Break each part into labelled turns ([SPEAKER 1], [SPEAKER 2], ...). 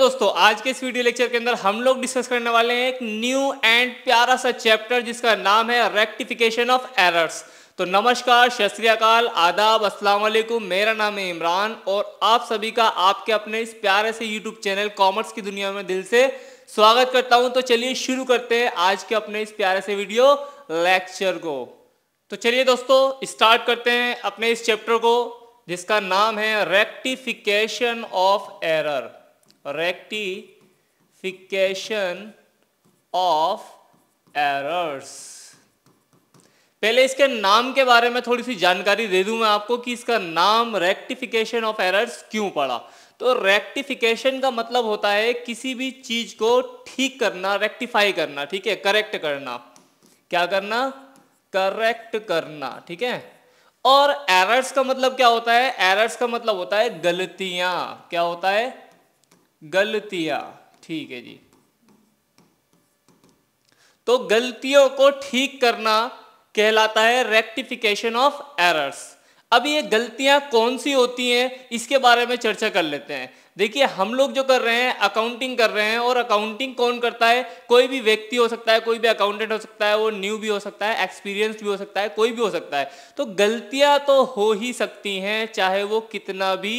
[SPEAKER 1] दोस्तों आज के इस वीडियो लेक्चर के अंदर हम लोग डिस्कस करने वाले हैं एक न्यू एंड प्यारा सा चैप्टर जिसका नाम है रेक्टिफिकेशन ऑफ एरर्स तो नमस्कार शस्त्रियाकाल आदाब अस्सलाम वालेकुम मेरा नाम है इमरान और आप सभी का आपके अपने इस प्यारे से यूट्यूब चैनल कॉमर्स की दुनिया में दिल से स्वागत करता हूं तो चलिए शुरू करते हैं आज के अपने इस प्यारे से वीडियो लेक्चर को तो चलिए दोस्तों स्टार्ट करते हैं अपने इस चैप्टर को जिसका नाम है rectification of error rectification of errors पहले इसके नाम के बारे में थोड़ी सी जानकारी दे दूं मैं आपको कि इसका नाम रेक्टिफिकेशन ऑफ एरर्स क्यों पड़ा तो रेक्टिफिकेशन का मतलब होता है किसी भी चीज को ठीक करना रेक्टिफाई करना ठीक है करेक्ट करना क्या करना करेक्ट करना ठीक है और एरर्स का मतलब क्या होता है एरर्स का मतलब होता है गलतियां क्या होता है गलतियां ठीक है जी तो गलतियों को ठीक करना कहलाता है रेक्टिफिकेशन ऑफ एरर्स अब ये गलतियां कौन सी होती हैं इसके बारे में चर्चा कर लेते हैं देखिए हम लोग जो कर रहे हैं अकाउंटिंग कर रहे हैं और अकाउंटिंग कौन करता है कोई भी व्यक्ति हो सकता है कोई भी अकाउंटेंट हो सकता है वो न्यू भी हो सकता है एक्सपीरियंस भी हो सकता है कोई भी हो सकता है तो गलतियां तो हो ही सकती हैं चाहे वो कितना भी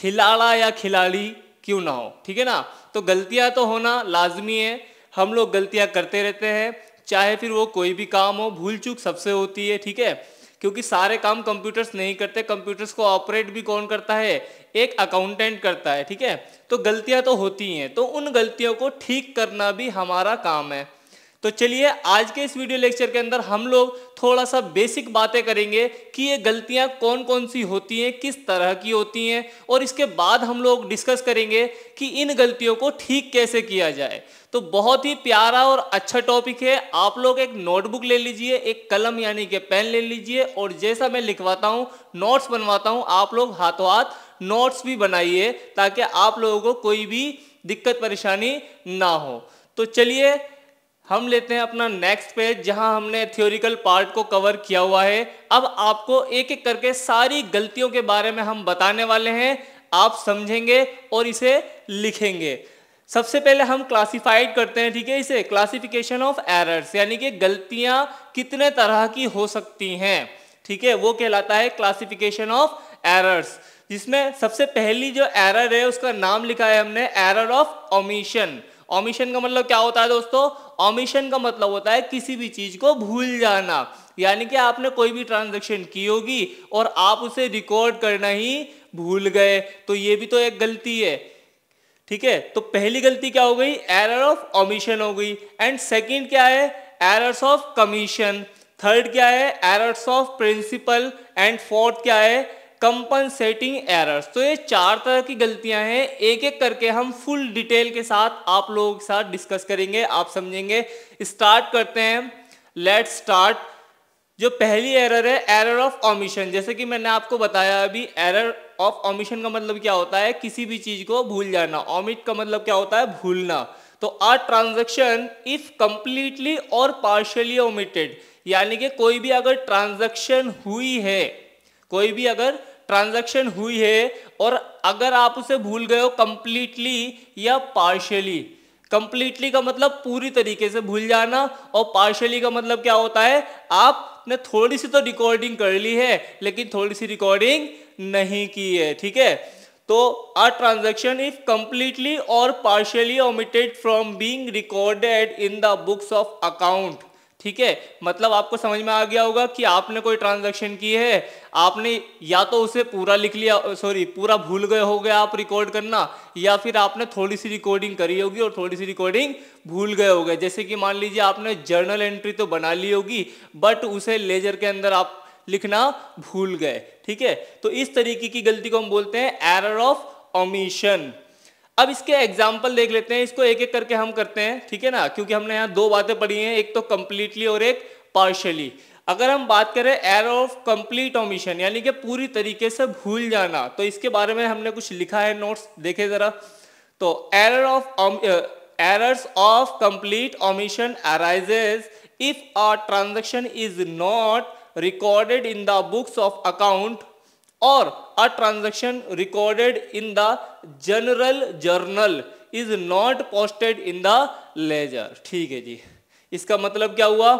[SPEAKER 1] खिलाड़ा या खिलाड़ी क्यों ना हो ठीक है ना तो गलतियां तो होना लाजमी है हम लोग गलतियां करते रहते हैं चाहे फिर वो कोई भी काम हो भूल चूक सबसे होती है ठीक है क्योंकि सारे काम कंप्यूटर्स नहीं करते कंप्यूटर्स को ऑपरेट भी कौन करता है एक अकाउंटेंट करता है ठीक है तो गलतियां तो होती हैं तो उन गलतियों को ठीक करना भी हमारा काम है तो चलिए आज के इस वीडियो लेक्चर के अंदर हम लोग थोड़ा सा बेसिक बातें करेंगे कि ये गलतियाँ कौन कौन सी होती हैं किस तरह की होती हैं और इसके बाद हम लोग डिस्कस करेंगे कि इन गलतियों को ठीक कैसे किया जाए तो बहुत ही प्यारा और अच्छा टॉपिक है आप लोग एक नोटबुक ले लीजिए एक कलम यानी कि पेन ले लीजिए और जैसा मैं लिखवाता हूँ नोट्स बनवाता हूँ आप लोग हाथों हाथ नोट्स भी बनाइए ताकि आप लोगों को कोई भी दिक्कत परेशानी ना हो तो चलिए हम लेते हैं अपना नेक्स्ट पेज जहां हमने थियोरिकल पार्ट को कवर किया हुआ है अब आपको एक एक करके सारी गलतियों के बारे में हम बताने वाले हैं आप समझेंगे और इसे लिखेंगे सबसे पहले हम क्लासिफाइड करते हैं ठीक है इसे क्लासिफिकेशन ऑफ एरर्स यानी कि गलतियां कितने तरह की हो सकती हैं ठीक है वो कहलाता है क्लासिफिकेशन ऑफ एरर्स जिसमें सबसे पहली जो एरर है उसका नाम लिखा है हमने एरर ऑफ ओमिशन ऑमिशन का मतलब क्या होता है दोस्तों ऑमिशन का मतलब होता है किसी भी चीज को भूल जाना यानी कि आपने कोई भी ट्रांजेक्शन की होगी और आप उसे रिकॉर्ड करना ही भूल गए तो ये भी तो एक गलती है ठीक है तो पहली गलती क्या हो गई एरर ऑफ ऑमिशन हो गई एंड सेकंड क्या है एरर्स ऑफ कमीशन थर्ड क्या है errors of principle and fourth क्या है कंपनसेटिंग एरर्स तो ये चार तरह की गलतियां हैं एक एक करके हम फुल डिटेल के साथ आप लोगों के साथ डिस्कस करेंगे आप समझेंगे स्टार्ट करते हैं लेट स्टार्ट जो पहली एरर है एरर ऑफ ऑमिशन जैसे कि मैंने आपको बताया अभी एरर ऑफ ऑमिशन का मतलब क्या होता है किसी भी चीज को भूल जाना ऑमिट का मतलब क्या होता है भूलना तो आ ट्रांजेक्शन इफ कंप्लीटली और पार्शली ओमिटेड यानी कि कोई भी अगर ट्रांजेक्शन हुई है कोई भी अगर ट्रांजैक्शन हुई है और अगर आप उसे भूल गए हो कम्प्लीटली या पार्शली कंप्लीटली का मतलब पूरी तरीके से भूल जाना और पार्शली का मतलब क्या होता है आपने थोड़ी सी तो रिकॉर्डिंग कर ली है लेकिन थोड़ी सी रिकॉर्डिंग नहीं की है ठीक है तो आ ट्रांजेक्शन इफ कंप्लीटली और partially omitted from being recorded in the books of account ठीक है मतलब आपको समझ में आ गया होगा कि आपने कोई ट्रांजैक्शन की है आपने या तो उसे पूरा लिख लिया सॉरी पूरा भूल गए हो गए आप रिकॉर्ड करना या फिर आपने थोड़ी सी रिकॉर्डिंग करी होगी और थोड़ी सी रिकॉर्डिंग भूल गए हो गए जैसे कि मान लीजिए आपने जर्नल एंट्री तो बना ली होगी बट उसे लेजर के अंदर आप लिखना भूल गए ठीक है तो इस तरीके की गलती को हम बोलते हैं एरर ऑफ ऑमिशन अब इसके एग्जाम्पल देख लेते हैं इसको एक एक करके हम करते हैं ठीक है ना क्योंकि हमने यहाँ दो बातें पढ़ी हैं एक तो कम्प्लीटली और एक पार्शली अगर हम बात करें एयर ऑफ कंप्लीट ऑमिशन यानी कि पूरी तरीके से भूल जाना तो इसके बारे में हमने कुछ लिखा है नोट्स देखे जरा तो error of errors of complete omission arises if a transaction is not recorded in the books of account और a transaction recorded in the general journal is not posted in the ledger ठीक है जी इसका मतलब क्या हुआ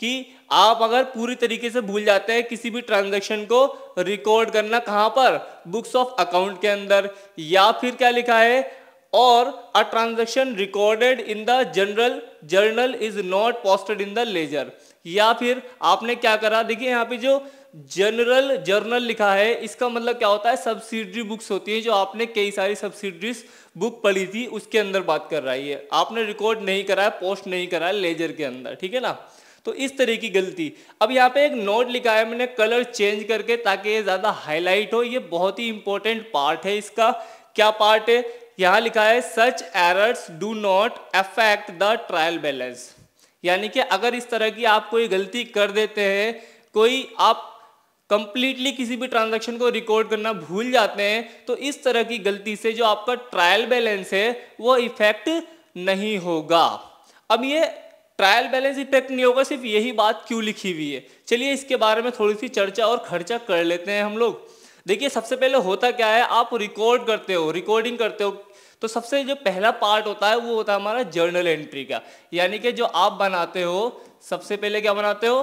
[SPEAKER 1] कि आप अगर पूरी तरीके से भूल जाते हैं किसी भी ट्रांजेक्शन को रिकॉर्ड करना कहां पर बुक्स ऑफ अकाउंट के अंदर या फिर क्या लिखा है और a transaction recorded in the general journal is not posted in the ledger या फिर आपने क्या करा देखिए यहां पे जो जनरल जर्नल लिखा है इसका मतलब क्या होता है सब्सिडरी बुक्स होती है जो आपने कई सारी सब्सिडरी बुक पढ़ी थी उसके अंदर बात कर रहा है आपने रिकॉर्ड नहीं करा है पोस्ट नहीं करा है लेजर के अंदर ठीक है ना तो इस तरह की गलती अब यहाँ पे एक नोट लिखा है मैंने कलर चेंज करके ताकि ये ज़्यादा हाईलाइट हो ये बहुत ही इंपॉर्टेंट पार्ट है इसका क्या पार्ट है यहाँ लिखा है such errors do not affect the trial balance यानी कि अगर इस तरह की आप कोई गलती कर देते हैं कोई आप कंप्लीटली किसी भी ट्रांजेक्शन को रिकॉर्ड करना भूल जाते हैं तो इस तरह की गलती से जो आपका ट्रायल बैलेंस है वो इफेक्ट नहीं होगा अब ये ट्रायल बैलेंस इफेक्ट नहीं होगा सिर्फ यही बात क्यों लिखी हुई है चलिए इसके बारे में थोड़ी सी चर्चा और खर्चा कर लेते हैं हम लोग देखिए सबसे पहले होता क्या है आप रिकॉर्ड करते हो रिकॉर्डिंग करते हो तो सबसे जो पहला पार्ट होता है वो होता है हमारा जर्नल एंट्री का यानी कि जो आप बनाते हो सबसे पहले क्या बनाते हो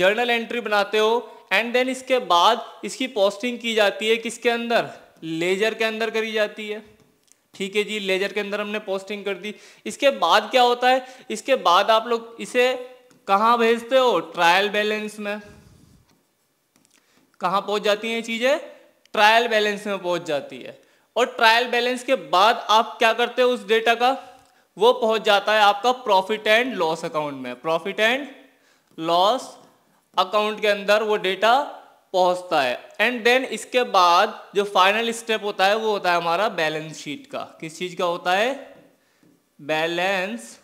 [SPEAKER 1] जर्नल एंट्री बनाते हो एंड देन इसके बाद इसकी पोस्टिंग की जाती है किसके अंदर लेजर के अंदर करी जाती है ठीक है जी लेजर के अंदर हमने पोस्टिंग कर दी इसके बाद क्या होता है इसके बाद आप लोग इसे कहाँ भेजते हो ट्रायल बैलेंस में कहाँ पहुंच जाती हैं चीज़ें ट्रायल बैलेंस में पहुंच जाती है और ट्रायल बैलेंस के बाद आप क्या करते हो उस डेटा का वो पहुंच जाता है आपका प्रॉफिट एंड लॉस अकाउंट में प्रॉफिट एंड लॉस अकाउंट के अंदर वो डेटा पहुंचता है एंड देन इसके बाद जो फाइनल स्टेप होता है वो होता है हमारा बैलेंस शीट का किस चीज का होता है बैलेंस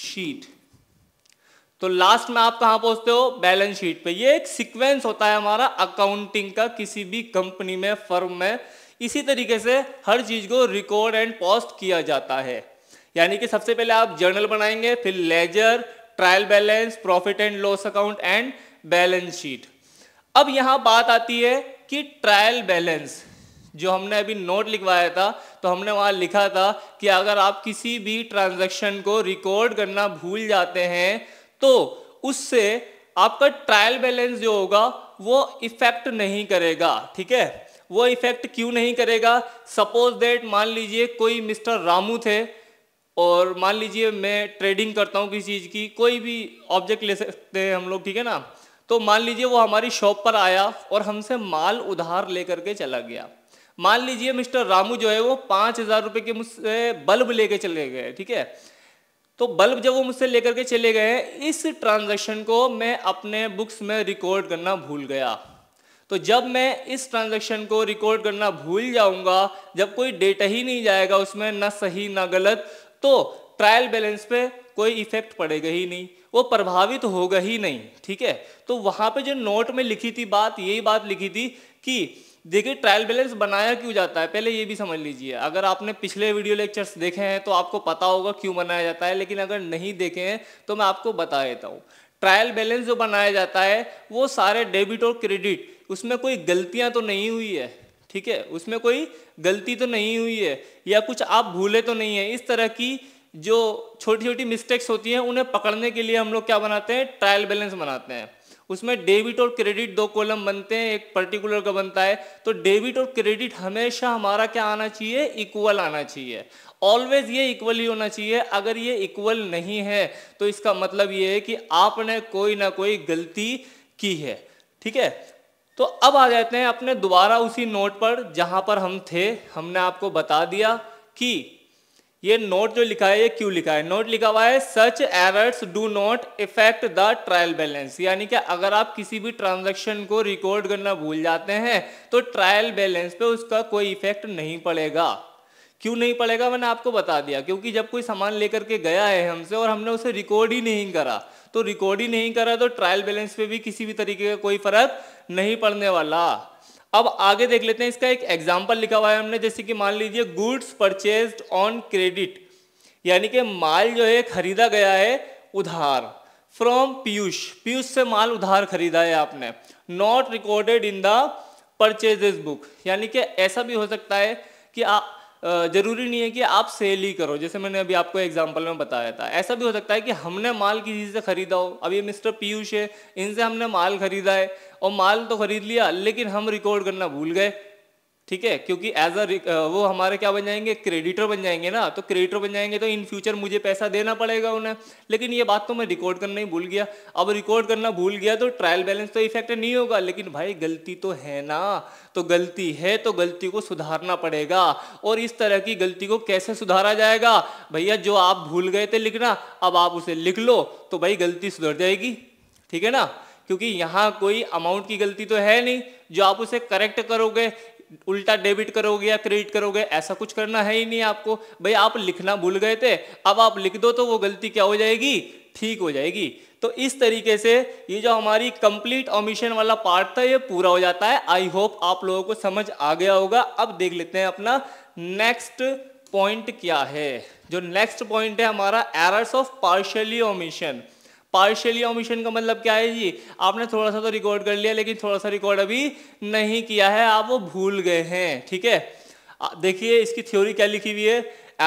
[SPEAKER 1] शीट तो लास्ट में आप कहां पहुंचते हो बैलेंस शीट पे ये एक सीक्वेंस होता है हमारा अकाउंटिंग का किसी भी कंपनी में फर्म में इसी तरीके से हर चीज को रिकॉर्ड एंड पोस्ट किया जाता है यानी कि सबसे पहले आप जर्नल बनाएंगे फिर ledger trial balance profit and loss account and balance sheet अब यहां बात आती है कि ट्रायल बैलेंस जो हमने अभी नोट लिखवाया था तो हमने वहां लिखा था कि अगर आप किसी भी ट्रांजैक्शन को रिकॉर्ड करना भूल जाते हैं तो उससे आपका ट्रायल बैलेंस जो होगा वो इफेक्ट नहीं करेगा ठीक है वो इफेक्ट क्यों नहीं करेगा सपोज दैट मान लीजिए कोई मिस्टर रामू थे और मान लीजिए मैं ट्रेडिंग करता हूँ किसी चीज़ की कोई भी ऑब्जेक्ट ले सकते हैं हम लोग ठीक है ना तो मान लीजिए वो हमारी शॉप पर आया और हमसे माल उधार ले करके चला गया मान लीजिए मिस्टर रामू जो है वो पाँच हज़ार रुपये के मुझसे बल्ब लेके चले गए ठीक है तो बल्ब जब वो मुझसे लेकर के चले गए इस ट्रांजेक्शन को मैं अपने बुक्स में रिकॉर्ड करना भूल गया तो जब मैं इस ट्रांजेक्शन को रिकॉर्ड करना भूल जाऊंगा जब कोई डेटा ही नहीं जाएगा उसमें ना सही ना गलत तो ट्रायल बैलेंस पे कोई इफेक्ट पड़ेगा ही नहीं वो प्रभावित होगा ही नहीं ठीक है तो वहाँ पे जो नोट में लिखी थी बात यही बात लिखी थी कि देखिए ट्रायल बैलेंस बनाया क्यों जाता है पहले ये भी समझ लीजिए अगर आपने पिछले वीडियो लेक्चर्स देखे हैं तो आपको पता होगा क्यों बनाया जाता है लेकिन अगर नहीं देखे हैं तो मैं आपको बता देता हूँ ट्रायल बैलेंस जो बनाया जाता है वो सारे डेबिट और क्रेडिट उसमें कोई गलतियाँ तो नहीं हुई है ठीक है उसमें कोई गलती तो नहीं हुई है या कुछ आप भूले तो नहीं है इस तरह की जो छोटी छोटी मिस्टेक्स होती हैं उन्हें पकड़ने के लिए हम लोग क्या बनाते हैं ट्रायल बैलेंस बनाते हैं उसमें डेबिट और क्रेडिट दो कॉलम बनते हैं एक पर्टिकुलर का बनता है तो डेबिट और क्रेडिट हमेशा हमारा क्या आना चाहिए इक्वल आना चाहिए ऑलवेज ये इक्वल ही होना चाहिए अगर ये इक्वल नहीं है तो इसका मतलब ये है कि आपने कोई ना कोई गलती की है ठीक है तो अब आ जाते हैं अपने दोबारा उसी नोट पर जहां पर हम थे हमने आपको बता दिया कि ये नोट जो लिखा है ये क्यों लिखा है नोट लिखा हुआ है such errors do not effect the trial balance यानी कि अगर आप किसी भी ट्रांजैक्शन को रिकॉर्ड करना भूल जाते हैं तो ट्रायल बैलेंस पे उसका कोई इफेक्ट नहीं पड़ेगा क्यों नहीं पड़ेगा मैंने आपको बता दिया क्योंकि जब कोई सामान लेकर के गया है हमसे और हमने उसे रिकॉर्ड ही नहीं करा तो रिकॉर्ड ही नहीं करा तो ट्रायल बैलेंस पे भी किसी भी तरीके का कोई फर्क नहीं पढ़ने वाला अब आगे देख लेते हैं इसका एक एग्जाम्पल लिखा हुआ है हमने जैसे कि मान लीजिए गुड्स परचेज ऑन क्रेडिट यानी कि माल जो है खरीदा गया है उधार फ्रॉम पीयूष पीयूष से माल उधार खरीदा है आपने not recorded in the purchase book यानी कि ऐसा भी हो सकता है कि आप जरूरी नहीं है कि आप सेल ही करो जैसे मैंने अभी आपको एग्जांपल में बताया था ऐसा भी हो सकता है कि हमने माल किसी से खरीदा हो अब ये मिस्टर पीयूष है इनसे हमने माल खरीदा है और माल तो खरीद लिया लेकिन हम रिकॉर्ड करना भूल गए ठीक है क्योंकि एज अ वो हमारे क्या बन जाएंगे क्रेडिटर बन जाएंगे ना तो क्रेडिटर बन जाएंगे तो इन फ्यूचर मुझे पैसा देना पड़ेगा उन्हें लेकिन ये बात तो मैं रिकॉर्ड करना ही भूल गया अब रिकॉर्ड करना भूल गया तो ट्रायल बैलेंस तो इफेक्ट नहीं होगा लेकिन भाई गलती तो है ना तो गलती है तो गलती को सुधारना पड़ेगा और इस तरह की गलती को कैसे सुधारा जाएगा भैया जो आप भूल गए थे लिखना अब आप उसे लिख लो तो भाई गलती सुधर जाएगी ठीक है ना क्योंकि यहाँ कोई अमाउंट की गलती तो है नहीं जो आप उसे करेक्ट करोगे उल्टा डेबिट करोगे या क्रेडिट करोगे ऐसा कुछ करना है ही नहीं आपको भाई आप लिखना भूल गए थे अब आप लिख दो तो वो गलती क्या हो जाएगी ठीक हो जाएगी तो इस तरीके से ये जो हमारी कंप्लीट ऑमिशन वाला पार्ट था ये पूरा हो जाता है आई होप आप लोगों को समझ आ गया होगा अब देख लेते हैं अपना नेक्स्ट पॉइंट क्या है जो नेक्स्ट पॉइंट है हमारा errors of partially omission partially omission का मतलब क्या है जी आपने थोड़ा सा तो रिकॉर्ड कर लिया लेकिन थोड़ा सा रिकॉर्ड अभी नहीं किया है आप वो भूल गए हैं ठीक है देखिए इसकी थ्योरी क्या लिखी हुई है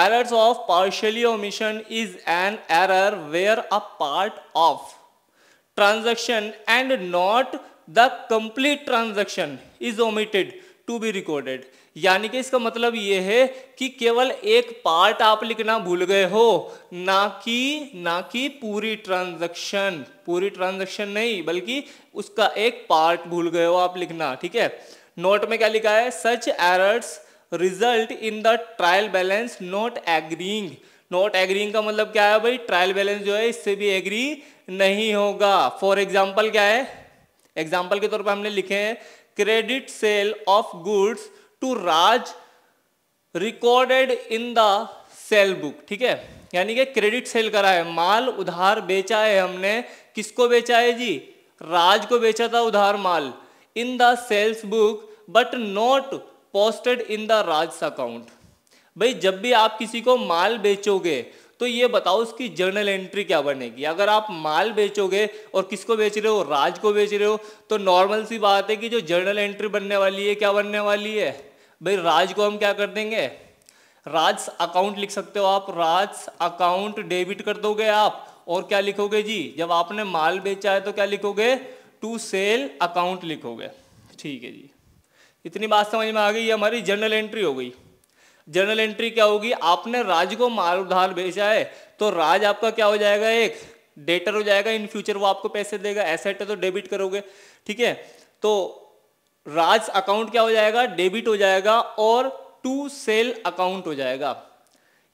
[SPEAKER 1] errors of partially omission is an error where a part of transaction and not the complete transaction is omitted to be recorded यानी कि इसका मतलब ये है कि केवल एक पार्ट आप लिखना भूल गए हो ना कि ना कि पूरी ट्रांजैक्शन पूरी ट्रांजैक्शन नहीं बल्कि उसका एक पार्ट भूल गए हो आप लिखना ठीक है नोट में क्या लिखा है such errors result in the trial balance not agreeing not agreeing का मतलब क्या है भाई ट्रायल बैलेंस जो है इससे भी एग्री नहीं होगा फॉर एग्जाम्पल क्या है एग्जाम्पल के तौर पर हमने लिखे हैं credit sale of goods to Raj recorded in the sale book ठीक है यानी कि क्रेडिट सेल करा है माल उधार बेचा है हमने किसको बेचा है जी राज को बेचा था उधार माल in the sales book but not posted in the Raj account भाई जब भी आप किसी को माल बेचोगे तो ये बताओ उसकी जर्नल एंट्री क्या बनेगी अगर आप माल बेचोगे और किसको बेच रहे हो राज को बेच रहे हो तो नॉर्मल सी बात है कि जो जर्नल एंट्री बनने वाली है क्या बनने वाली है भाई राज को हम क्या कर देंगे राज अकाउंट लिख सकते हो आप राज अकाउंट डेबिट कर दोगे आप और क्या लिखोगे जी जब आपने माल बेचा है तो क्या लिखोगे टू सेल अकाउंट लिखोगे ठीक है जी इतनी बात समझ में आ गई हमारी जनरल एंट्री हो गई जनरल एंट्री क्या होगी आपने राज को माल उधार बेचा है तो राज आपका क्या हो जाएगा एक डेटर हो जाएगा इन फ्यूचर वो आपको पैसे देगा एसेट है तो डेबिट करोगे ठीक है तो राज अकाउंट क्या हो जाएगा डेबिट हो जाएगा और टू सेल अकाउंट हो जाएगा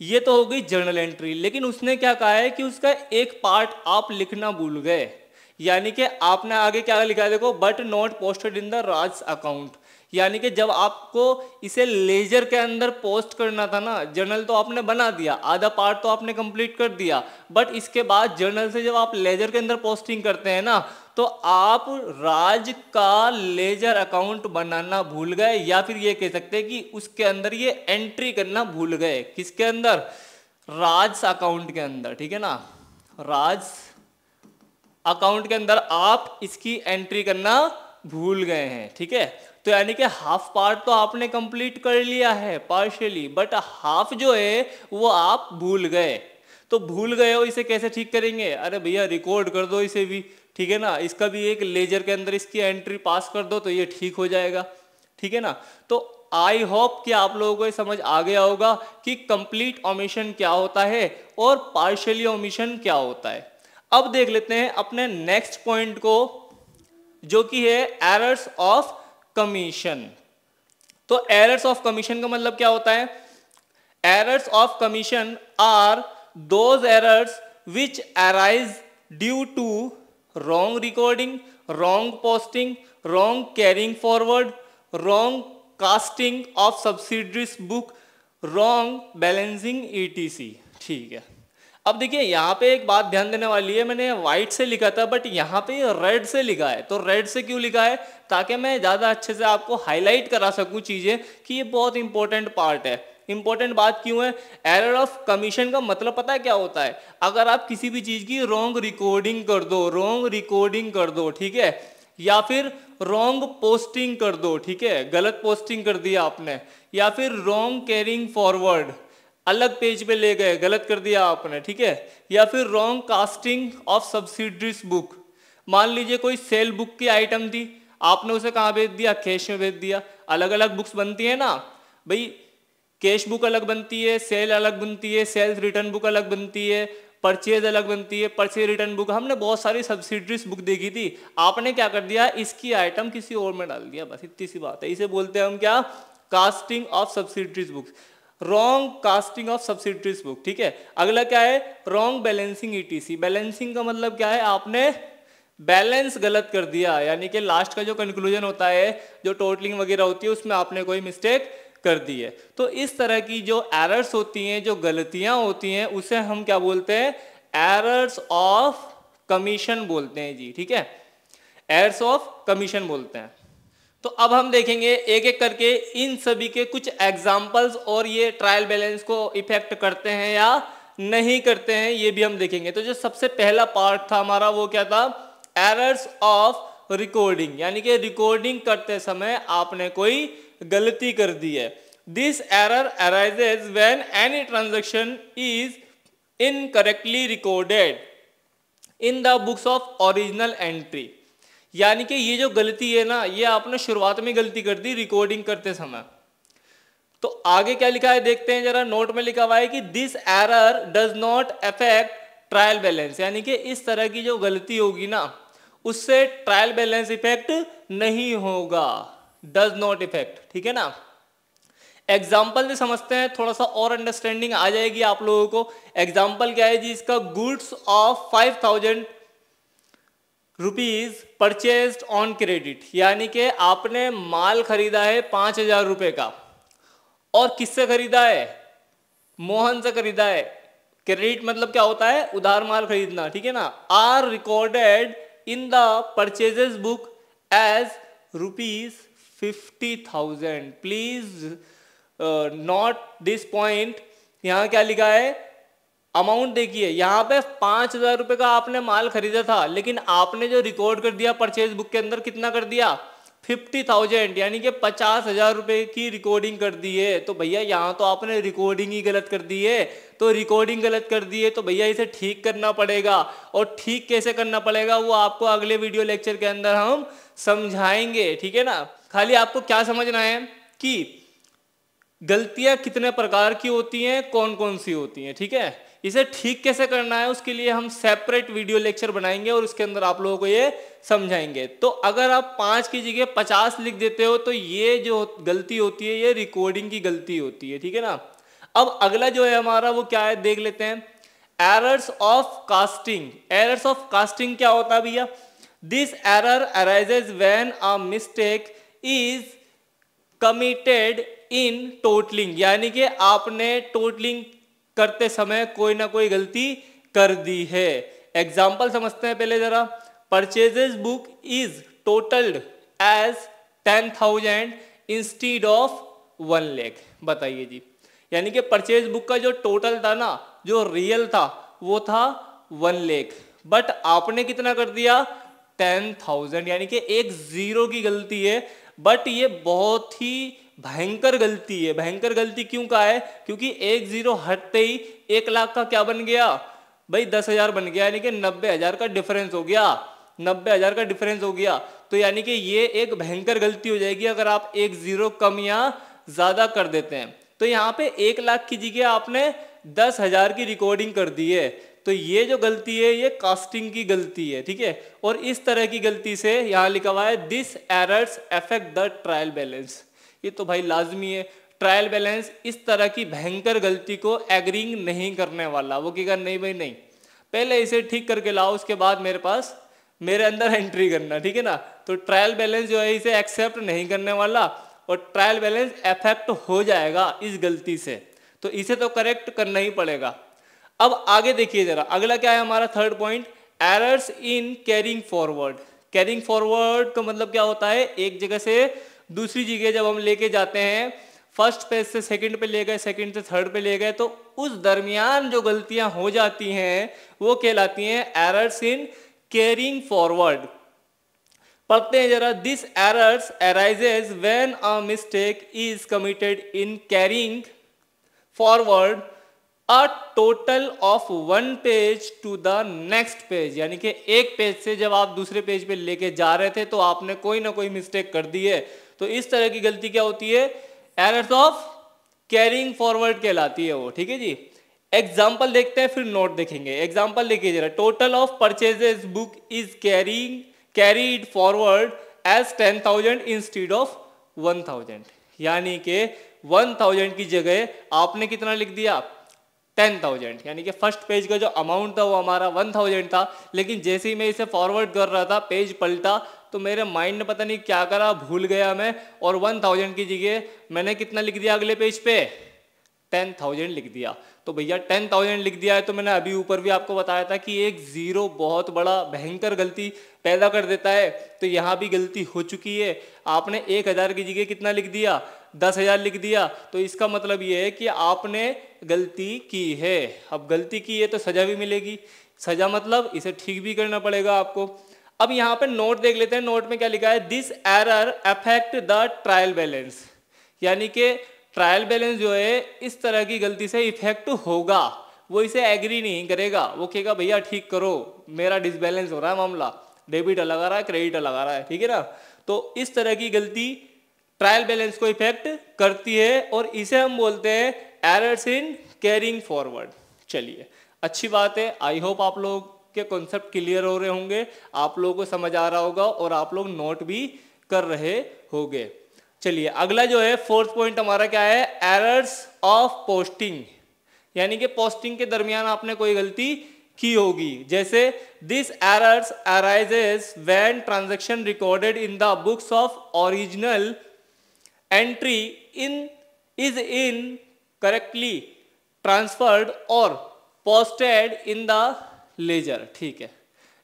[SPEAKER 1] ये तो हो गई जर्नल एंट्री लेकिन उसने क्या कहा है कि उसका एक पार्ट आप लिखना भूल गए यानी कि आपने आगे क्या लिखा है देखो but not posted in the Raj account यानी कि जब आपको इसे लेजर के अंदर पोस्ट करना था ना जर्नल तो आपने बना दिया आधा पार्ट तो आपने कंप्लीट कर दिया बट इसके बाद जर्नल से जब आप लेजर के अंदर पोस्टिंग करते हैं ना तो आप राज का लेजर अकाउंट बनाना भूल गए या फिर ये कह सकते हैं कि उसके अंदर ये एंट्री करना भूल गए किसके अंदर राज अकाउंट के अंदर ठीक है ना राज अकाउंट के अंदर आप इसकी एंट्री करना भूल गए हैं ठीक है तो यानी कि हाफ पार्ट तो आपने कंप्लीट कर लिया है पार्शियली बट हाफ जो है वो आप भूल गए तो भूल गए हो इसे कैसे ठीक करेंगे अरे भैया रिकॉर्ड कर दो इसे भी ठीक है ना इसका भी एक लेजर के अंदर इसकी एंट्री पास कर दो तो ये ठीक हो जाएगा ठीक है ना तो आई होप कि आप लोगों को ये समझ आ गया होगा कि कंप्लीट ओमिशन क्या होता है और पार्शियली ओमिशन क्या होता है अब देख लेते हैं अपने नेक्स्ट पॉइंट को जो कि है एरर्स ऑफ कमीशन तो एरर्स ऑफ कमीशन का मतलब क्या होता है errors of commission are those errors which arise due to wrong recording, wrong posting, wrong carrying forward, wrong casting of subsidiaries book wrong balancing see ठीक है अब देखिए यहाँ पे एक बात ध्यान देने वाली है मैंने वाइट से लिखा था बट यहाँ पे रेड से लिखा है तो रेड से क्यों लिखा है ताकि मैं ज़्यादा अच्छे से आपको हाईलाइट करा सकूँ चीज़ें कि ये बहुत इंपॉर्टेंट पार्ट है इंपॉर्टेंट बात क्यों है एरर ऑफ कमीशन का मतलब पता है क्या होता है अगर आप किसी भी चीज की रॉन्ग रिकॉर्डिंग कर दो रॉन्ग रिकॉर्डिंग कर दो ठीक है या फिर रॉन्ग पोस्टिंग कर दो ठीक है गलत पोस्टिंग कर दिया आपने या फिर रॉन्ग कैरिंग फॉरवर्ड अलग पेज पे ले गए गलत कर दिया आपने ठीक है या फिर wrong casting of subsidiaries book मान लीजिए कोई सेल बुक की आइटम थी आपने उसे कहाँ भेज दिया कैश में भेज दिया अलग अलग बुक्स बनती है ना भाई कैश बुक अलग बनती है सेल अलग बनती है सेल्स रिटर्न बुक अलग बनती है परचेज अलग बनती है परचेज रिटर्न बुक हमने बहुत सारी सब्सिडरीज बुक देखी थी आपने क्या कर दिया इसकी आइटम किसी और में डाल दिया बस इतनी सी बात है इसे बोलते हैं हम क्या casting of subsidiaries book wrong casting of subsidiaries book ठीक है अगला क्या है रॉन्ग बैलेंसिंग ईटीसी बैलेंसिंग का मतलब क्या है आपने बैलेंस गलत कर दिया यानी कि लास्ट का जो कंक्लूजन होता है जो टोटलिंग वगैरह होती है उसमें आपने कोई मिस्टेक कर दी है तो इस तरह की जो एरर्स होती हैं जो गलतियां होती हैं उसे हम क्या बोलते हैं एरर्स ऑफ कमीशन बोलते हैं जी ठीक है एरर्स ऑफ कमीशन बोलते हैं तो अब हम देखेंगे एक एक करके इन सभी के कुछ एग्जाम्पल्स और ये ट्रायल बैलेंस को इफेक्ट करते हैं या नहीं करते हैं ये भी हम देखेंगे तो जो सबसे पहला पार्ट था हमारा वो क्या था एरर्स ऑफ रिकॉर्डिंग यानी कि रिकॉर्डिंग करते समय आपने कोई गलती कर दी है this error arises when any transaction is incorrectly recorded in the books of original entry यानी कि ये जो गलती है ना ये आपने शुरुआत में गलती कर दी रिकॉर्डिंग करते समय तो आगे क्या लिखा है देखते हैं जरा नोट में लिखा हुआ है कि this error does not affect trial balance यानी कि इस तरह की जो गलती होगी ना उससे ट्रायल बैलेंस इफेक्ट नहीं होगा डज नॉट इफेक्ट ठीक है ना एग्जाम्पल से समझते हैं थोड़ा सा और अंडरस्टैंडिंग आ जाएगी आप लोगों को एग्जाम्पल क्या है जी इसका goods of five thousand rupees purchase on credit यानी कि आपने माल खरीदा है पांच हजार रुपए का और किससे खरीदा है मोहन से खरीदा है क्रेडिट मतलब क्या होता है उधार माल खरीदना ठीक है ना are recorded in the purchases book as rupees fifty thousand please note this point यहाँ क्या लिखा है अमाउंट देखिए यहाँ पे पाँच हजार रुपये का आपने माल खरीदा था लेकिन आपने जो रिकॉर्ड कर दिया परचेज बुक के अंदर कितना कर दिया फिफ्टी थाउजेंड यानी कि पचास हजार रुपये की रिकॉर्डिंग कर दी है तो भैया यहाँ तो आपने रिकॉर्डिंग ही गलत कर दी है तो रिकॉर्डिंग गलत कर दी है तो भैया इसे ठीक करना पड़ेगा और ठीक कैसे करना पड़ेगा वो आपको अगले वीडियो लेक्चर के अंदर हम समझाएंगे ठीक है ना खाली आपको क्या समझना है कि गलतियां कितने प्रकार की होती हैं कौन कौन सी होती हैं ठीक है इसे ठीक कैसे करना है उसके लिए हम सेपरेट वीडियो लेक्चर बनाएंगे और उसके अंदर आप लोगों को ये समझाएंगे तो अगर आप पांच की जगह पचास लिख देते हो तो ये जो गलती होती है ये रिकॉर्डिंग की गलती होती है ठीक है ना अब अगला जो है हमारा वो क्या है देख लेते हैं errors of casting errors of casting क्या होता है भैया this error arises when a mistake is committed in totalling यानी कि आपने टोटलिंग करते समय कोई ना कोई गलती कर दी है एग्जाम्पल समझते हैं पहले जरा purchases book is totalled as ten thousand instead of one lakh बताइए जी यानी कि परचेज बुक का जो टोटल था ना जो रियल था वो था वन लेख बट आपने कितना कर दिया टेन थाउजेंड यानी कि एक जीरो की गलती है बट ये बहुत ही भयंकर गलती है भयंकर गलती क्यों कहा है क्योंकि एक जीरो हटते ही एक लाख का क्या बन गया भाई दस हजार बन गया यानी कि नब्बे हजार का डिफरेंस हो गया नब्बे हजार का डिफरेंस हो गया तो यानी कि ये एक भयंकर गलती हो जाएगी अगर आप एक जीरो कम या ज्यादा कर देते हैं तो यहाँ पे एक लाख की जगह आपने दस हजार की रिकॉर्डिंग कर दी है तो ये जो गलती है ये कास्टिंग की गलती है ठीक है और इस तरह की गलती से यहाँ लिखा हुआ है this errors effect the trial balance ये तो भाई लाजमी है ट्रायल बैलेंस इस तरह की भयंकर गलती को एग्रिंग नहीं करने वाला वो कहेगा नहीं भाई नहीं पहले इसे ठीक करके लाओ उसके बाद मेरे पास मेरे अंदर एंट्री करना ठीक है ना तो ट्रायल बैलेंस जो है इसे एक्सेप्ट नहीं करने वाला और ट्रायल बैलेंस एफेक्ट हो जाएगा इस गलती से तो इसे तो करेक्ट करना ही पड़ेगा अब आगे देखिए जरा अगला क्या है हमारा third point errors in carrying forward carrying forward का मतलब क्या होता है एक जगह से दूसरी जगह जब हम लेके जाते हैं फर्स्ट पेज से सेकंड पे ले गए सेकंड से थर्ड पे ले गए तो उस दरमियान जो गलतियां हो जाती हैं वो कहलाती हैं एरर्स इन कैरिंग फॉरवर्ड पढ़ते हैं जरा this errors arises when a mistake is committed in carrying forward a total of one page to the next page यानी कि एक पेज से जब आप दूसरे पेज पे लेके जा रहे थे तो आपने कोई ना कोई मिस्टेक कर दी है तो इस तरह की गलती क्या होती है एरर्स ऑफ कैरिंग फॉरवर्ड कहलाती है वो ठीक है जी एग्जाम्पल देखते हैं फिर नोट देखेंगे एग्जाम्पल देखिए जरा total of purchases book is carrying carried forward as ten thousand instead of one thousand यानी कि वन थाउजेंड की जगह आपने कितना लिख दिया टेन थाउजेंड यानी कि फर्स्ट पेज का जो अमाउंट था वो हमारा वन थाउजेंड था लेकिन जैसे ही मैं इसे फॉरवर्ड कर रहा था पेज पलटा तो मेरे माइंड ने पता नहीं क्या करा भूल गया मैं और वन थाउजेंड की जगह मैंने कितना लिख दिया अगले पेज पे टेन थाउजेंड लिख दिया तो भैया टेन थाउजेंड लिख दिया है तो मैंने अभी ऊपर भी आपको बताया था कि एक ज़ीरो बहुत बड़ा भयंकर गलती पैदा कर देता है तो यहाँ भी गलती हो चुकी है आपने एक हज़ार की जगह कितना लिख दिया दस हजार लिख दिया तो इसका मतलब ये है कि आपने गलती की है अब गलती की है तो सजा भी मिलेगी सजा मतलब इसे ठीक भी करना पड़ेगा आपको अब यहाँ पे नोट देख लेते हैं नोट में क्या लिखा है this error affect the trial balance यानी कि ट्रायल बैलेंस जो है इस तरह की गलती से इफेक्ट होगा वो इसे एग्री नहीं करेगा वो कहेगा भैया ठीक करो मेरा डिसबैलेंस हो रहा है मामला डेबिट अलग आ रहा है क्रेडिट अलग आ रहा है ठीक है ना तो इस तरह की गलती ट्रायल बैलेंस को इफेक्ट करती है और इसे हम बोलते हैं एरर्स इन कैरिंग फॉरवर्ड चलिए अच्छी बात है आई होप आप लोग के कॉन्सेप्ट क्लियर हो रहे होंगे आप लोगों को समझ आ रहा होगा और आप लोग नोट भी कर रहे होंगे चलिए अगला जो है फोर्थ पॉइंट हमारा क्या है एरर्स ऑफ पोस्टिंग यानी कि पोस्टिंग के दरमियान आपने कोई गलती की होगी जैसे this errors arises when transaction recorded in the books of original entry in is correctly transferred or posted in the ledger ठीक है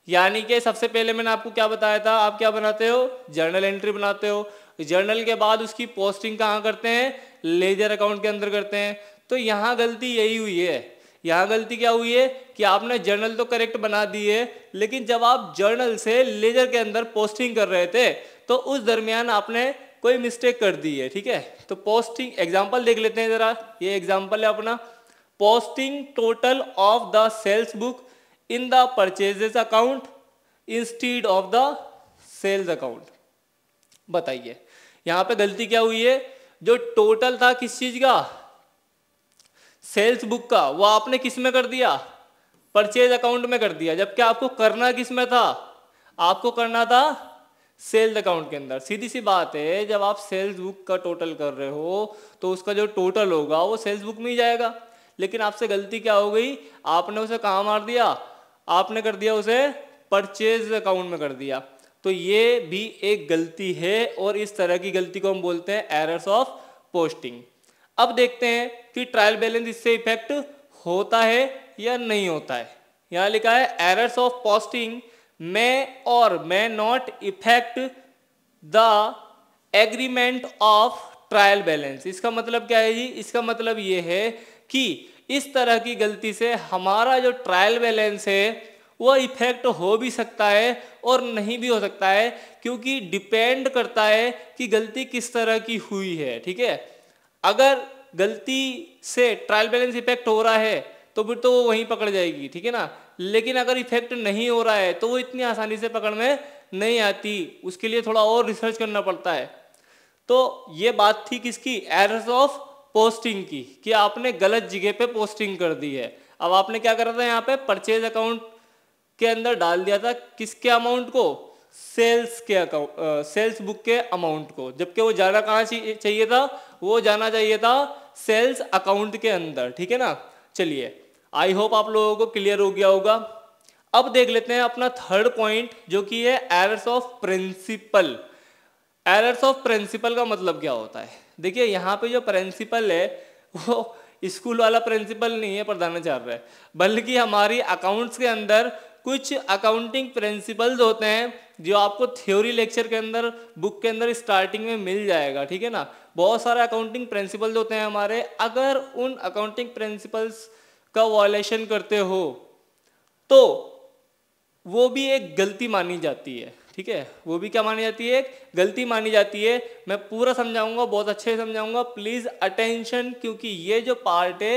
[SPEAKER 1] यानी कि सबसे पहले मैंने आपको क्या बताया था आप क्या बनाते हो जर्नल एंट्री बनाते हो जर्नल के बाद उसकी पोस्टिंग कहाँ करते हैं लेजर अकाउंट के अंदर करते हैं तो यहाँ गलती यही हुई है यहाँ गलती क्या हुई है कि आपने जर्नल तो करेक्ट बना दी है लेकिन जब आप जर्नल से लेजर के अंदर पोस्टिंग कर रहे थे तो उस दरमियान आपने कोई मिस्टेक कर दी है ठीक है तो पोस्टिंग एग्जाम्पल देख लेते हैं जरा ये एग्जाम्पल है अपना posting total of the sales book in the purchases account instead of the sales account बताइए यहां पे गलती क्या हुई है जो टोटल था किस चीज का सेल्स बुक का वो आपने किस में कर दिया परचेज अकाउंट में कर दिया जबकि आपको करना किस में था आपको करना था सेल्स अकाउंट के अंदर सीधी सी बात है जब आप सेल्स बुक का टोटल कर रहे हो तो उसका जो टोटल होगा वो सेल्स बुक में ही जाएगा लेकिन आपसे गलती क्या हो गई आपने उसे कहाँ मार दिया आपने कर दिया उसे परचेज अकाउंट में कर दिया तो ये भी एक गलती है और इस तरह की गलती को हम बोलते हैं एरर्स ऑफ पोस्टिंग अब देखते हैं कि ट्रायल बैलेंस इससे इफेक्ट होता है या नहीं होता है यहाँ लिखा है errors of posting may or may not affect the agreement of trial balance इसका मतलब क्या है जी इसका मतलब ये है कि इस तरह की गलती से हमारा जो ट्रायल बैलेंस है वह इफेक्ट हो भी सकता है और नहीं भी हो सकता है क्योंकि डिपेंड करता है कि गलती किस तरह की हुई है ठीक है अगर गलती से ट्रायल बैलेंस इफेक्ट हो रहा है तो फिर तो वो वहीं पकड़ जाएगी ठीक है ना लेकिन अगर इफेक्ट नहीं हो रहा है तो वो इतनी आसानी से पकड़ में नहीं आती उसके लिए थोड़ा और रिसर्च करना पड़ता है तो ये बात थी किसकी एरर्स ऑफ पोस्टिंग की कि आपने गलत जगह पे पोस्टिंग कर दी है अब आपने क्या करा था यहाँ पे परचेज अकाउंट के अंदर डाल दिया था किसके अमाउंट को सेल्स के अकाउंट सेल्स बुक के अमाउंट को जबकि वो जाना कहाँ चाहिए था वो जाना चाहिए था सेल्स अकाउंट के अंदर ठीक है ना चलिए आई होप आप लोगों को क्लियर हो गया होगा अब देख लेते हैं अपना थर्ड पॉइंट जो कि है errors of principle errors of principle का मतलब क्या होता है देखिए यहाँ पे जो प्रिंसिपल है वो स्कूल वाला प्रिंसिपल नहीं है प्रधानाचार्य है बल्कि हमारी अकाउंट्स के अंदर कुछ अकाउंटिंग प्रिंसिपल्स होते हैं जो आपको थ्योरी लेक्चर के अंदर बुक के अंदर स्टार्टिंग में मिल जाएगा ठीक है ना बहुत सारे अकाउंटिंग प्रिंसिपल्स होते हैं हमारे अगर उन अकाउंटिंग प्रिंसिपल्स का वॉयलेशन करते हो तो वो भी एक गलती मानी जाती है ठीक है वो भी क्या मानी जाती है एक गलती मानी जाती है मैं पूरा समझाऊंगा बहुत अच्छे से समझाऊंगा प्लीज़ अटेंशन क्योंकि ये जो पार्ट है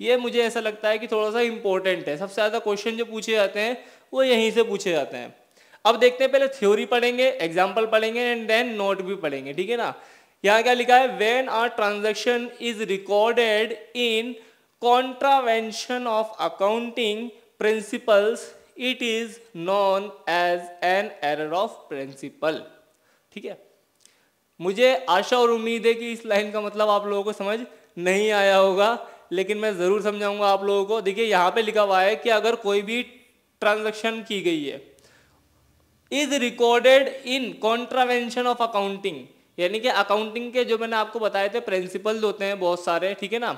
[SPEAKER 1] ये मुझे ऐसा लगता है कि थोड़ा सा इंपॉर्टेंट है सबसे ज़्यादा क्वेश्चन जो पूछे जाते हैं वो यहीं से पूछे जाते हैं अब देखते हैं पहले थ्योरी पढ़ेंगे एग्जाम्पल पढ़ेंगे एंड देन नोट भी पढ़ेंगे ठीक है ना यहाँ क्या लिखा है when a transaction is recorded in contravention of accounting principles it is known as an error of principle ठीक है मुझे आशा और उम्मीद है कि इस लाइन का मतलब आप लोगों को समझ नहीं आया होगा लेकिन मैं ज़रूर समझाऊंगा आप लोगों को देखिए यहां पे लिखा हुआ है कि अगर कोई भी ट्रांजैक्शन की गई है is recorded in contravention of accounting यानी कि अकाउंटिंग के जो मैंने आपको बताए थे प्रिंसिपल होते हैं बहुत सारे ठीक है ना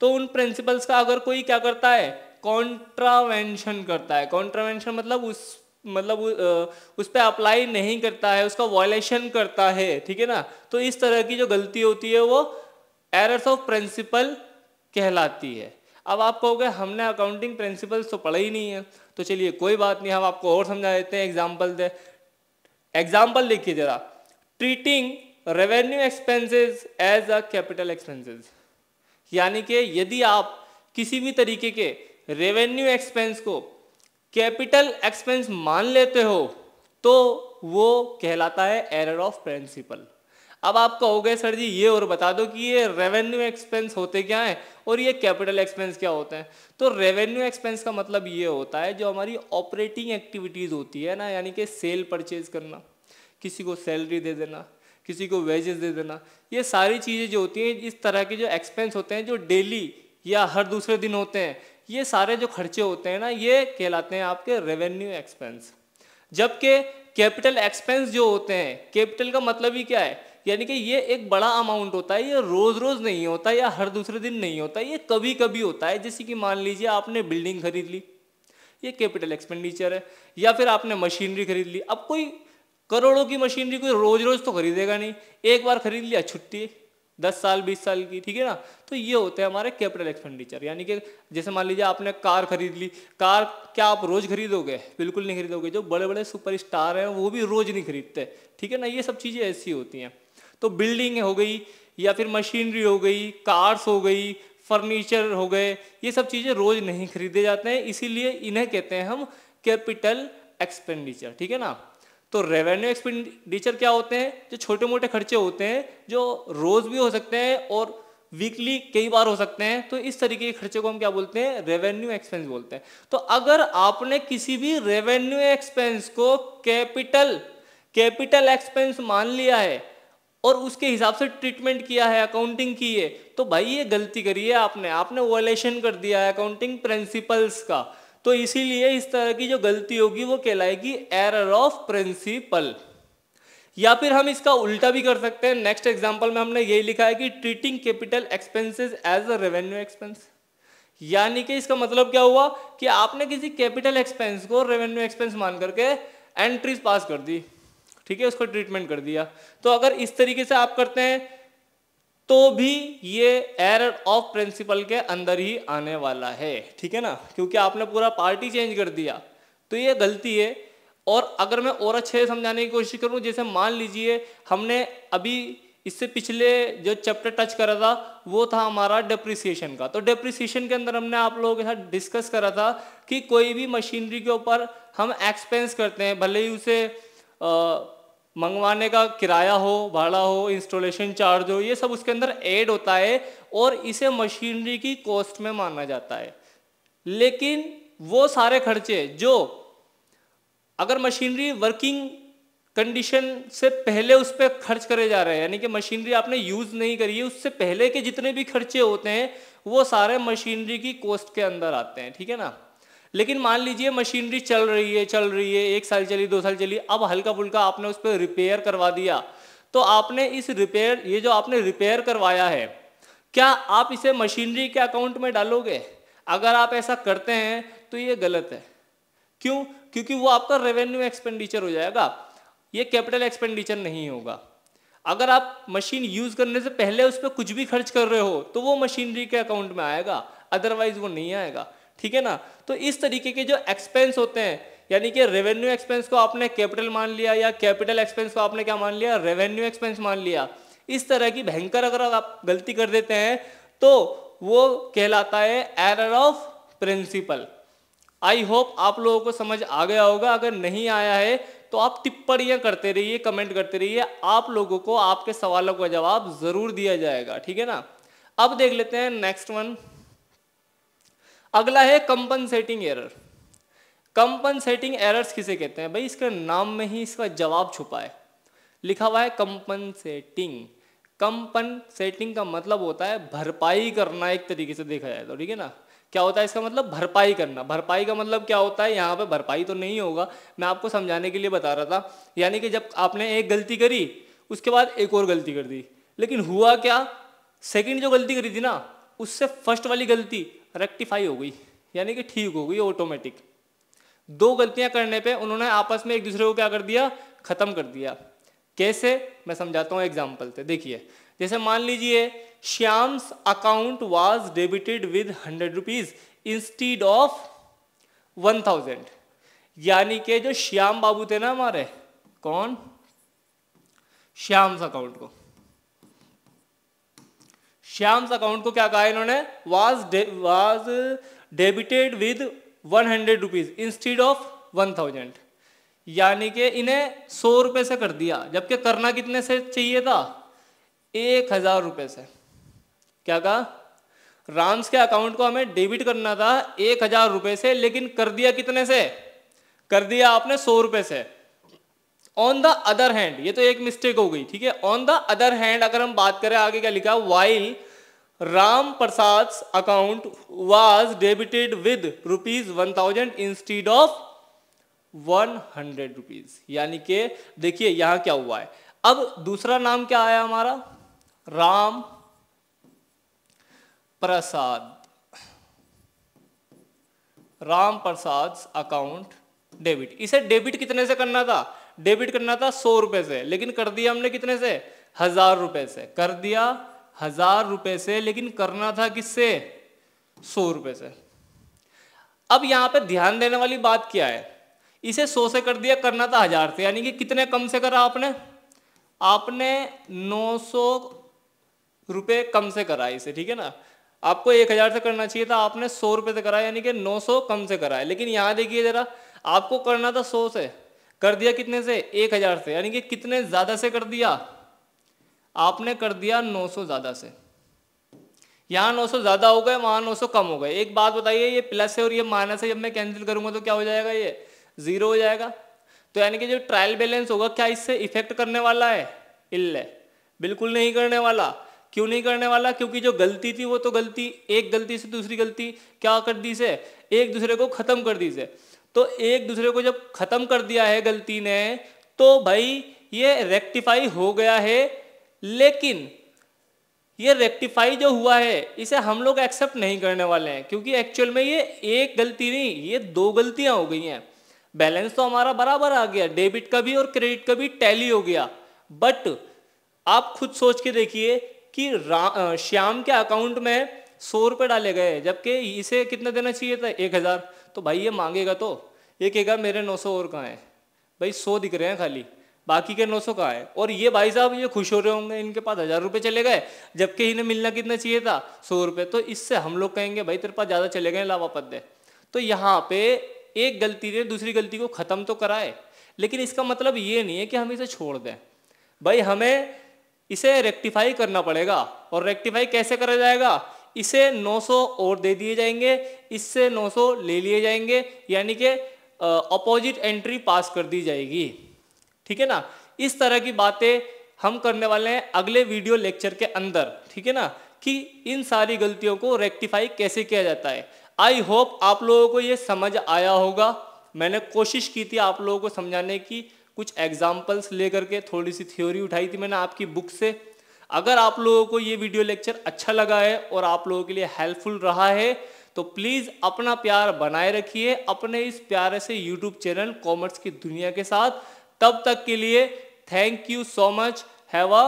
[SPEAKER 1] तो उन प्रिंसिपल्स का अगर कोई क्या करता है कॉन्ट्रावेंशन करता है कॉन्ट्रावेंशन मतलब उस मतलब उस पर अप्लाई नहीं करता है उसका वॉयलेशन करता है ठीक है ना तो इस तरह की जो गलती होती है वो एरर्स ऑफ प्रिंसिपल कहलाती है अब आप कहोगे हमने अकाउंटिंग प्रिंसिपल्स तो पढ़ा ही नहीं है तो चलिए कोई बात नहीं हम आपको और समझा देते हैं एग्जाम्पल दे एग्जाम्पल देखिए जरा treating revenue expenses as a capital expenses यानी कि यदि आप किसी भी तरीके के रेवेन्यू एक्सपेंस को कैपिटल एक्सपेंस मान लेते हो तो वो कहलाता है एरर ऑफ प्रिंसिपल अब आप कहोगे सर जी ये और बता दो कि ये रेवेन्यू एक्सपेंस होते क्या हैं और ये कैपिटल एक्सपेंस क्या होते हैं तो रेवेन्यू एक्सपेंस का मतलब ये होता है जो हमारी ऑपरेटिंग एक्टिविटीज़ होती है ना यानी कि सेल परचेज करना किसी को सैलरी दे देना किसी को वेजेस दे देना ये सारी चीज़ें जो होती हैं इस तरह के जो एक्सपेंस होते हैं जो डेली या हर दूसरे दिन होते हैं ये सारे जो खर्चे होते हैं ना ये कहलाते हैं आपके रेवेन्यू एक्सपेंस जबकि कैपिटल एक्सपेंस जो होते हैं कैपिटल का मतलब ही क्या है यानी कि ये एक बड़ा अमाउंट होता है ये रोज़ रोज़ नहीं होता या हर दूसरे दिन नहीं होता ये कभी कभी होता है जैसे कि मान लीजिए आपने बिल्डिंग खरीद ली ये कैपिटल एक्सपेंडिचर है या फिर आपने मशीनरी खरीद ली अब कोई करोड़ों की मशीनरी कोई रोज रोज तो खरीदेगा नहीं एक बार खरीद लिया छुट्टी दस साल बीस साल की ठीक है ना तो ये होते हैं हमारे कैपिटल एक्सपेंडिचर यानी कि जैसे मान लीजिए आपने कार खरीद ली कार क्या आप रोज खरीदोगे बिल्कुल नहीं खरीदोगे जो बड़े बड़े सुपर स्टार हैं वो भी रोज नहीं खरीदते ठीक है ना ये सब चीज़ें ऐसी होती हैं तो बिल्डिंग हो गई या फिर मशीनरी हो गई कार्स हो गई फर्नीचर हो गए ये सब चीज़ें रोज नहीं खरीदे जाते हैं इसीलिए इन्हें कहते हैं हम कैपिटल एक्सपेंडिचर ठीक है ना तो रेवेन्यू एक्सपेंडिचर क्या होते हैं जो छोटे मोटे खर्चे होते हैं जो रोज भी हो सकते हैं और वीकली कई बार हो सकते हैं तो इस तरीके के खर्चे को हम क्या बोलते हैं रेवेन्यू एक्सपेंस बोलते हैं तो अगर आपने किसी भी रेवेन्यू एक्सपेंस को कैपिटल कैपिटल एक्सपेंस मान लिया है और उसके हिसाब से ट्रीटमेंट किया है अकाउंटिंग की है तो भाई ये गलती करी है आपने आपने वोलेशन कर दिया है अकाउंटिंग प्रिंसिपल्स का तो इसीलिए इस तरह की जो गलती होगी वो कहलाएगी एरर ऑफ प्रिंसिपल या फिर हम इसका उल्टा भी कर सकते हैं नेक्स्ट एग्जाम्पल में हमने यही लिखा है कि treating capital expenses as a revenue expense यानी कि इसका मतलब क्या हुआ कि आपने किसी कैपिटल एक्सपेंस को रेवेन्यू एक्सपेंस मान करके एंट्रीज पास कर दी ठीक है उसको ट्रीटमेंट कर दिया तो अगर इस तरीके से आप करते हैं तो भी ये एरर ऑफ प्रिंसिपल के अंदर ही आने वाला है ठीक है ना क्योंकि आपने पूरा पार्टी चेंज कर दिया तो ये गलती है और अगर मैं और अच्छे समझाने की कोशिश करूँ जैसे मान लीजिए हमने अभी इससे पिछले जो चैप्टर टच करा था वो था हमारा डेप्रिसिएशन का तो डेप्रिसिएशन के अंदर हमने आप लोगों के साथ डिस्कस करा था कि कोई भी मशीनरी के ऊपर हम एक्सपेंस करते हैं भले ही उसे आ, मंगवाने का किराया हो भाड़ा हो इंस्टॉलेशन चार्ज हो ये सब उसके अंदर ऐड होता है और इसे मशीनरी की कॉस्ट में माना जाता है लेकिन वो सारे खर्चे जो अगर मशीनरी वर्किंग कंडीशन से पहले उस पर खर्च करे जा रहे हैं यानी कि मशीनरी आपने यूज़ नहीं करी है उससे पहले के जितने भी खर्चे होते हैं वो सारे मशीनरी की कॉस्ट के अंदर आते हैं ठीक है ना लेकिन मान लीजिए मशीनरी चल रही है चल रही है एक साल चली दो साल चली अब हल्का फुल्का आपने उस पर रिपेयर करवा दिया तो आपने इस रिपेयर ये जो आपने रिपेयर करवाया है क्या आप इसे मशीनरी के अकाउंट में डालोगे अगर आप ऐसा करते हैं तो ये गलत है क्यों क्योंकि वो आपका रेवेन्यू एक्सपेंडिचर हो जाएगा ये कैपिटल एक्सपेंडिचर नहीं होगा अगर आप मशीन यूज करने से पहले उस पर कुछ भी खर्च कर रहे हो तो वो मशीनरी के अकाउंट में आएगा अदरवाइज वो नहीं आएगा ठीक है ना तो इस तरीके के जो एक्सपेंस होते हैं यानी कि रेवेन्यू एक्सपेंस को आपने कैपिटल मान लिया या कैपिटल एक्सपेंस को आपने क्या मान लिया रेवेन्यू एक्सपेंस मान लिया इस तरह की भयंकर अगर आप गलती कर देते हैं तो वो कहलाता है error of principle I hope आप लोगों को समझ आ गया होगा अगर नहीं आया है तो आप टिप्पणियां करते रहिए कमेंट करते रहिए आप लोगों को आपके सवालों का जवाब ज़रूर दिया जाएगा ठीक है ना अब देख लेते हैं नेक्स्ट वन अगला है कंपनसेटिंग एरर कंपनसेटिंग एरर्स किसे कहते हैं भाई इसके नाम में ही इसका जवाब छुपा है लिखा हुआ है कंपनसेटिंग सेटिंग का मतलब होता है भरपाई करना एक तरीके से देखा जाए तो ठीक है ना क्या होता है इसका मतलब भरपाई करना भरपाई का मतलब क्या होता है यहाँ पे भरपाई तो नहीं होगा मैं आपको समझाने के लिए बता रहा था यानी कि जब आपने एक गलती करी उसके बाद एक और गलती कर दी लेकिन हुआ क्या सेकंड जो गलती करी थी ना उससे फर्स्ट वाली गलती रेक्टिफाई हो गई यानी कि ठीक हो गई ऑटोमेटिक दो गलतियां करने पे उन्होंने आपस में एक दूसरे को क्या कर दिया ख़त्म कर दिया कैसे मैं समझाता हूँ एग्जाम्पल से देखिए जैसे मान लीजिए Shyam's account was debited with hundred rupees instead of one thousand यानी के जो श्याम बाबू थे ना हमारे कौन श्याम्स अकाउंट को श्याम्स अकाउंट को क्या कहा इन्होंने was was debited with one hundred rupees instead of one thousand यानी कि इन्हें सौ रुपये से कर दिया जबकि करना कितने से चाहिए था एक हजार रुपये से क्या कहा राम्स के अकाउंट को हमें डेबिट करना था एक हजार रुपये से लेकिन कर दिया कितने से कर दिया आपने सौ रुपये से ऑन द अदर हैंड ये तो एक मिस्टेक हो गई ठीक है ऑन द अदर हैंड अगर हम बात करें आगे क्या लिखा while Ram Prasad account was debited with rupees one thousand instead of one hundred rupees यानी कि देखिए यहां क्या हुआ है अब दूसरा नाम क्या आया हमारा राम प्रसाद राम प्रसाद अकाउंट डेबिट इसे डेबिट कितने से करना था डेबिट करना था सौ रुपए से लेकिन कर दिया हमने कितने से हजार रुपए से कर दिया हजार रुपए से लेकिन करना था किससे सौ रुपए से अब यहाँ पे ध्यान देने वाली बात क्या है इसे सौ से कर दिया करना था हजार से यानी कि कितने कम से करा आपने आपने नौ सौ रुपये कम से करा इसे ठीक है ना आपको एक हजार से करना चाहिए था आपने सौ रुपए से कराया यानी कि नौ सौ कम से है लेकिन यहां देखिए जरा आपको करना था सौ से कर दिया कितने से एक हजार से यानी कि कितने ज़्यादा से कर दिया आपने कर दिया 900 ज़्यादा से यहाँ 900 ज़्यादा हो गए वहाँ 900 कम हो गए एक बात बताइए ये प्लस है और ये माइनस है जब मैं कैंसिल करूँगा तो क्या हो जाएगा ये ज़ीरो हो जाएगा तो यानी कि जो ट्रायल बैलेंस होगा क्या इससे इफेक्ट करने वाला है इल्ले बिल्कुल नहीं करने वाला क्यों नहीं करने वाला क्योंकि जो गलती थी वो तो गलती एक गलती से दूसरी गलती क्या कर दी से एक दूसरे को ख़त्म कर दी से तो एक दूसरे को जब ख़त्म कर दिया है गलती ने तो भाई ये रेक्टिफाई हो गया है लेकिन ये रेक्टिफाई जो हुआ है इसे हम लोग एक्सेप्ट नहीं करने वाले हैं क्योंकि एक्चुअल में ये एक गलती नहीं ये दो गलतियां हो गई हैं बैलेंस तो हमारा बराबर आ गया डेबिट का भी और क्रेडिट का भी टैली हो गया बट आप खुद सोच के देखिए कि श्याम के अकाउंट में सौ रुपये डाले गए जबकि इसे कितना देना चाहिए था एक हज़ार तो भाई ये मांगेगा तो ये कहेगा मेरे नौ सौ और कहाँ हैं भाई सौ दिख रहे हैं खाली बाकी के नौ सौ का है और ये भाई साहब ये खुश हो रहे होंगे इनके पास हज़ार रुपये चले गए जबकि इन्हें मिलना कितना चाहिए था सौ रुपये तो इससे हम लोग कहेंगे भाई तेरे पास ज़्यादा चले गए दे तो यहाँ पे एक गलती ने दूसरी गलती को ख़त्म तो कराए लेकिन इसका मतलब ये नहीं है कि हम इसे छोड़ दें भाई हमें इसे रेक्टिफाई करना पड़ेगा और रेक्टिफाई कैसे करा जाएगा इसे 900 और दे दिए जाएंगे इससे 900 ले लिए जाएंगे यानी कि अपोजिट एंट्री पास कर दी जाएगी ठीक है ना इस तरह की बातें हम करने वाले हैं अगले वीडियो लेक्चर के अंदर ठीक है ना कि इन सारी गलतियों को रेक्टिफाई कैसे किया जाता है आई होप आप लोगों को ये समझ आया होगा मैंने कोशिश की थी आप लोगों को समझाने की कुछ एग्जाम्पल्स लेकर के थोड़ी सी थ्योरी उठाई थी मैंने आपकी बुक से अगर आप लोगों को ये वीडियो लेक्चर अच्छा लगा है और आप लोगों के लिए हेल्पफुल रहा है तो प्लीज़ अपना प्यार बनाए रखिए अपने इस प्यारे से यूट्यूब चैनल कॉमर्स की दुनिया के साथ तब तक के लिए thank you so much have a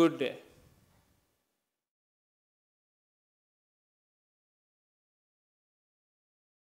[SPEAKER 1] good day